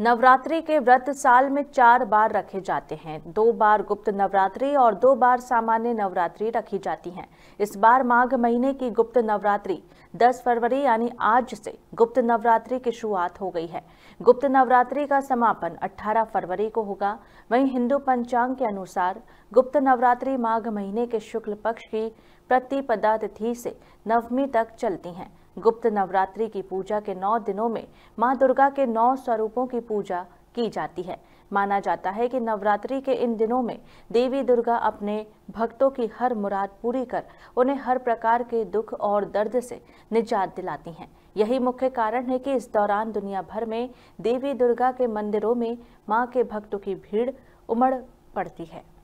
नवरात्रि के व्रत साल में चार बार रखे जाते हैं दो बार गुप्त नवरात्रि और दो बार सामान्य नवरात्रि रखी जाती हैं। इस बार माघ महीने की गुप्त नवरात्रि 10 फरवरी यानी आज से गुप्त नवरात्रि की शुरुआत हो गई है गुप्त नवरात्रि का समापन 18 फरवरी को होगा वहीं हिंदू पंचांग के अनुसार गुप्त नवरात्रि माघ महीने के शुक्ल पक्ष की प्रतिपदा तिथि से नवमी तक चलती है गुप्त नवरात्रि की पूजा के नौ दिनों में माँ दुर्गा के नौ स्वरूपों की पूजा की जाती है माना जाता है कि नवरात्रि के इन दिनों में देवी दुर्गा अपने भक्तों की हर मुराद पूरी कर उन्हें हर प्रकार के दुख और दर्द से निजात दिलाती हैं यही मुख्य कारण है कि इस दौरान दुनिया भर में देवी दुर्गा के मंदिरों में माँ के भक्तों की भीड़ उमड़ पड़ती है